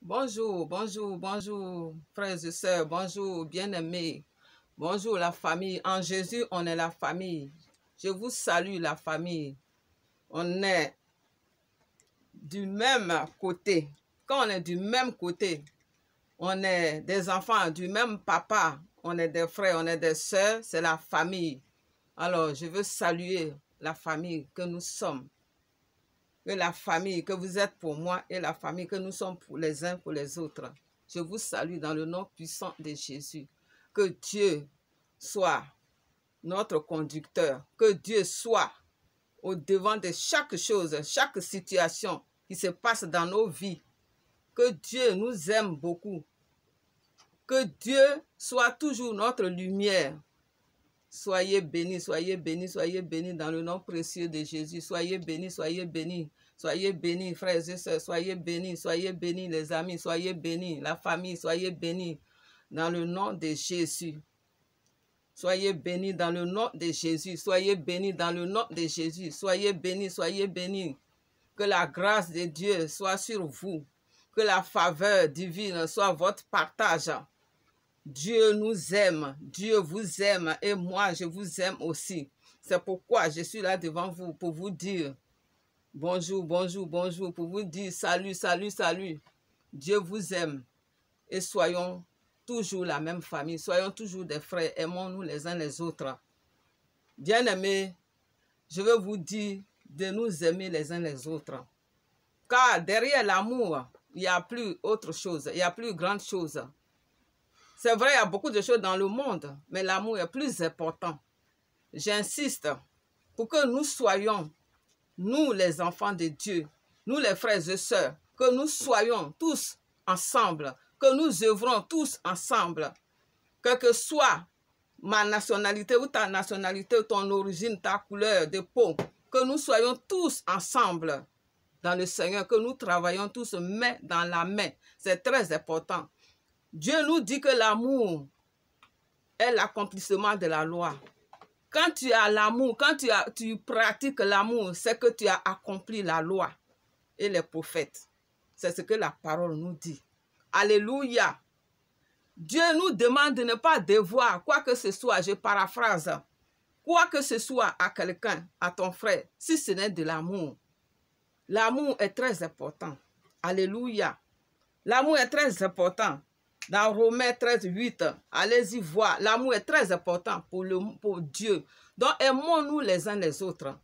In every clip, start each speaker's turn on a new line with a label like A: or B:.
A: Bonjour, bonjour, bonjour, frères et sœurs, bonjour, bien-aimés, bonjour la famille. En Jésus, on est la famille. Je vous salue la famille. On est du même côté. Quand on est du même côté, on est des enfants du même papa, on est des frères, on est des sœurs, c'est la famille. Alors, je veux saluer la famille que nous sommes que la famille, que vous êtes pour moi et la famille, que nous sommes pour les uns pour les autres. Je vous salue dans le nom puissant de Jésus. Que Dieu soit notre conducteur, que Dieu soit au devant de chaque chose, chaque situation qui se passe dans nos vies. Que Dieu nous aime beaucoup. Que Dieu soit toujours notre lumière Soyez bénis, soyez bénis, soyez bénis dans le nom précieux de Jésus. Soyez bénis, soyez bénis. Soyez bénis, frères et sœurs, soyez bénis, soyez bénis, les amis, soyez bénis, la famille, soyez bénis, dans le nom de Jésus. Soyez bénis dans le nom de Jésus, soyez bénis dans le nom de Jésus, soyez bénis, soyez bénis. Que la grâce de Dieu soit sur vous, que la faveur divine soit votre partage Dieu nous aime, Dieu vous aime et moi je vous aime aussi. C'est pourquoi je suis là devant vous pour vous dire bonjour, bonjour, bonjour, pour vous dire salut, salut, salut. Dieu vous aime et soyons toujours la même famille, soyons toujours des frères, aimons-nous les uns les autres. Bien-aimés, je veux vous dire de nous aimer les uns les autres. Car derrière l'amour, il n'y a plus autre chose, il n'y a plus grande chose. C'est vrai, il y a beaucoup de choses dans le monde, mais l'amour est plus important. J'insiste pour que nous soyons, nous les enfants de Dieu, nous les frères et sœurs, que nous soyons tous ensemble, que nous œuvrons tous ensemble, quelle que soit ma nationalité ou ta nationalité, ton origine, ta couleur de peau, que nous soyons tous ensemble dans le Seigneur, que nous travaillons tous main dans la main. C'est très important. Dieu nous dit que l'amour est l'accomplissement de la loi. Quand tu as l'amour, quand tu, pratiques l'amour, c'est que tu as accompli la loi et les prophètes. C'est ce que la parole nous dit. Alléluia. Dieu nous demande de ne pas devoir quoi que ce soit, je paraphrase, quoi que ce soit à quelqu'un, à ton frère, si ce n'est de l'amour. L'amour est très important. Alléluia. L'amour est très important. Dans Romains 13, 8, allez-y voir. L'amour est très important pour, le, pour Dieu. Donc, aimons-nous les uns les autres.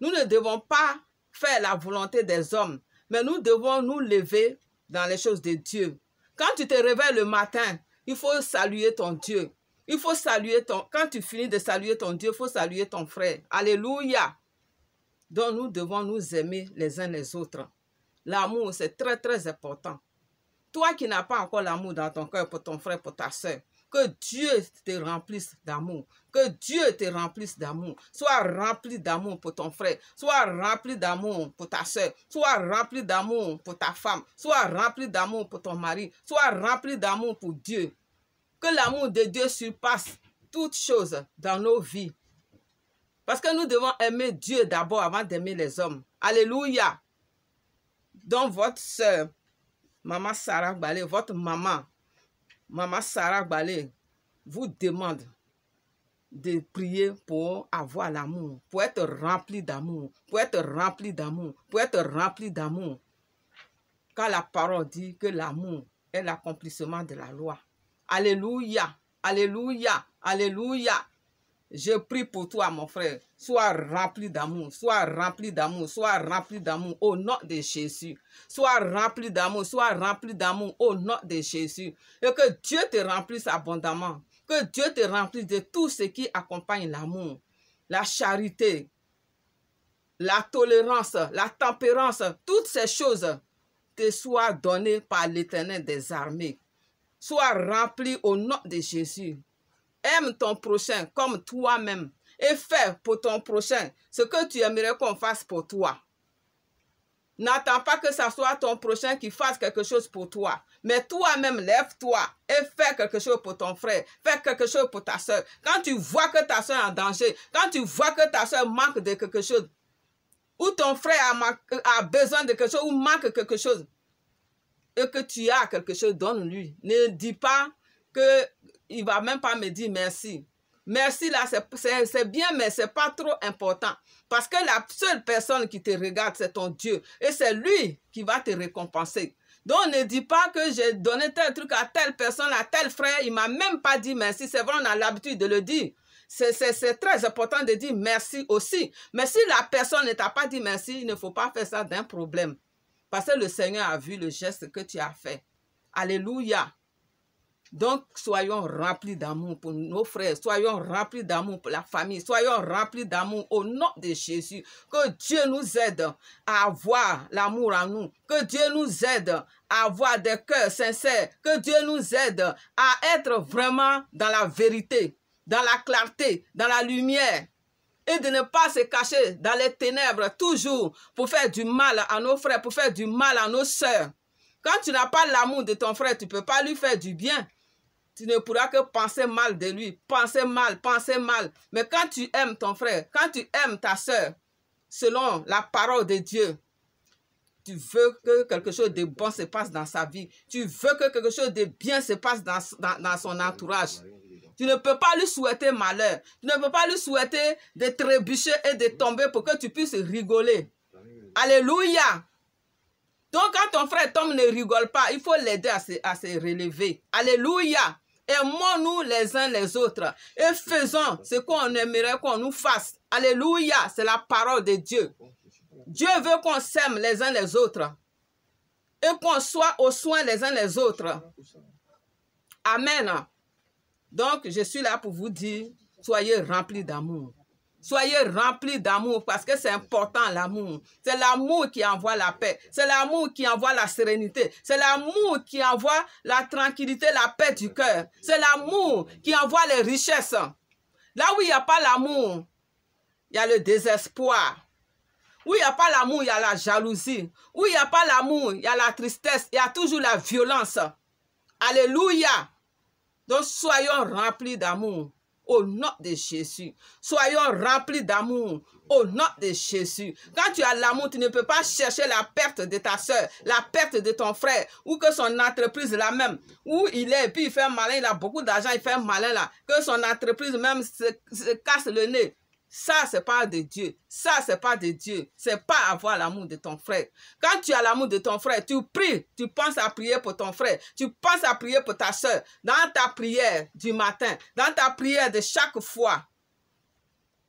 A: Nous ne devons pas faire la volonté des hommes, mais nous devons nous lever dans les choses de Dieu. Quand tu te réveilles le matin, il faut saluer ton Dieu. Il faut saluer ton... Quand tu finis de saluer ton Dieu, il faut saluer ton frère. Alléluia. Donc, nous devons nous aimer les uns les autres. L'amour, c'est très, très important. Toi qui n'as pas encore l'amour dans ton cœur pour ton frère, pour ta soeur, que Dieu te remplisse d'amour. Que Dieu te remplisse d'amour. Sois rempli d'amour pour ton frère. Sois rempli d'amour pour ta soeur. Sois rempli d'amour pour ta femme. Sois rempli d'amour pour ton mari. Sois rempli d'amour pour Dieu. Que l'amour de Dieu surpasse toutes choses dans nos vies. Parce que nous devons aimer Dieu d'abord avant d'aimer les hommes. Alléluia. Donc votre soeur, Maman Sarah Gbalé, votre maman, Maman Sarah Gbalé, vous demande de prier pour avoir l'amour, pour être rempli d'amour, pour être rempli d'amour, pour être rempli d'amour. Car la parole dit que l'amour est l'accomplissement de la loi. Alléluia, Alléluia, Alléluia. Je prie pour toi, mon frère. Sois rempli d'amour, sois rempli d'amour, sois rempli d'amour au nom de Jésus. Sois rempli d'amour, sois rempli d'amour au nom de Jésus. Et que Dieu te remplisse abondamment. Que Dieu te remplisse de tout ce qui accompagne l'amour, la charité, la tolérance, la tempérance, toutes ces choses te soient données par l'Éternel des armées. Sois rempli au nom de Jésus. Aime ton prochain comme toi-même et fais pour ton prochain ce que tu aimerais qu'on fasse pour toi. N'attends pas que ce soit ton prochain qui fasse quelque chose pour toi. Mais toi-même, lève-toi et fais quelque chose pour ton frère. Fais quelque chose pour ta soeur. Quand tu vois que ta soeur est en danger, quand tu vois que ta soeur manque de quelque chose, ou ton frère a, a besoin de quelque chose, ou manque quelque chose, et que tu as quelque chose, donne-lui. Ne dis pas, qu'il ne va même pas me dire merci. Merci là, c'est bien, mais ce n'est pas trop important. Parce que la seule personne qui te regarde, c'est ton Dieu. Et c'est lui qui va te récompenser. Donc, ne dis pas que j'ai donné tel truc à telle personne, à tel frère. Il ne m'a même pas dit merci. C'est vrai, on a l'habitude de le dire. C'est très important de dire merci aussi. Mais si la personne ne t'a pas dit merci, il ne faut pas faire ça d'un problème. Parce que le Seigneur a vu le geste que tu as fait. Alléluia. Donc, soyons remplis d'amour pour nos frères, soyons remplis d'amour pour la famille, soyons remplis d'amour au nom de Jésus. Que Dieu nous aide à avoir l'amour en nous, que Dieu nous aide à avoir des cœurs sincères, que Dieu nous aide à être vraiment dans la vérité, dans la clarté, dans la lumière et de ne pas se cacher dans les ténèbres toujours pour faire du mal à nos frères, pour faire du mal à nos sœurs. Quand tu n'as pas l'amour de ton frère, tu ne peux pas lui faire du bien tu ne pourras que penser mal de lui, penser mal, penser mal. Mais quand tu aimes ton frère, quand tu aimes ta soeur, selon la parole de Dieu, tu veux que quelque chose de bon se passe dans sa vie. Tu veux que quelque chose de bien se passe dans, son entourage. Tu ne peux pas lui souhaiter malheur. Tu ne peux pas lui souhaiter de trébucher et de tomber pour que tu puisses rigoler. Alléluia. Donc quand ton frère tombe, ne rigole pas. Il faut l'aider à, à se relever. Alléluia. Aimons-nous les uns les autres et faisons ce qu'on aimerait qu'on nous fasse. Alléluia, c'est la parole de Dieu. Dieu veut qu'on s'aime les uns les autres et qu'on soit aux soins les uns les autres. Amen. Donc, je suis là pour vous dire, soyez remplis d'amour. Soyez remplis d'amour parce que c'est important l'amour. C'est l'amour qui envoie la paix. C'est l'amour qui envoie la sérénité. C'est l'amour qui envoie la tranquillité, la paix du cœur. C'est l'amour qui envoie les richesses. Là où il n'y a pas l'amour, il y a le désespoir. Où il n'y a pas l'amour, il y a la jalousie. Où il n'y a pas l'amour, il y a la tristesse. Il y a toujours la violence. Alléluia. Donc soyons remplis d'amour au oh, nom de Jésus. Soyons remplis d'amour au oh, nom de Jésus. Quand tu as l'amour, tu ne peux pas chercher la perte de ta soeur, la perte de ton frère, ou que son entreprise la même, où il est, puis il fait malin, il a beaucoup d'argent, il fait malin là, que son entreprise même se casse le nez. Ça, n'est pas de Dieu. Ça, n'est pas de Dieu. Ce n'est pas avoir l'amour de ton frère. Quand tu as l'amour de ton frère, tu pries, tu penses à prier pour ton frère, tu penses à prier pour ta soeur. Dans ta prière du matin, dans ta prière de chaque fois.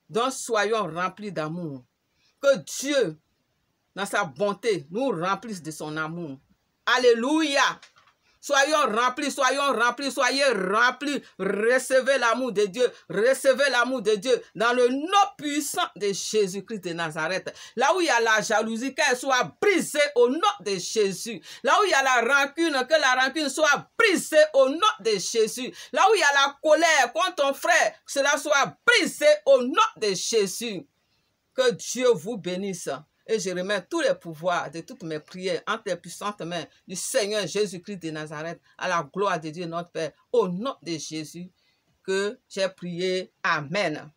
A: Donc, soyons remplis d'amour. Que Dieu, dans sa bonté, nous remplisse de son amour. Alléluia. Soyons remplis, soyons remplis, soyez remplis. Recevez l'amour de Dieu. Recevez l'amour de Dieu dans le nom puissant de Jésus-Christ de Nazareth. Là où il y a la jalousie, qu'elle soit brisée au nom de Jésus. Là où il y a la rancune, que la rancune soit brisée au nom de Jésus. Là où il y a la colère contre ton frère, que cela soit brisé au nom de Jésus. Que Dieu vous bénisse. Et je remets tous les pouvoirs de toutes mes prières entre les puissantes mains du Seigneur Jésus-Christ de Nazareth à la gloire de Dieu notre Père. Au nom de Jésus que j'ai prié. Amen.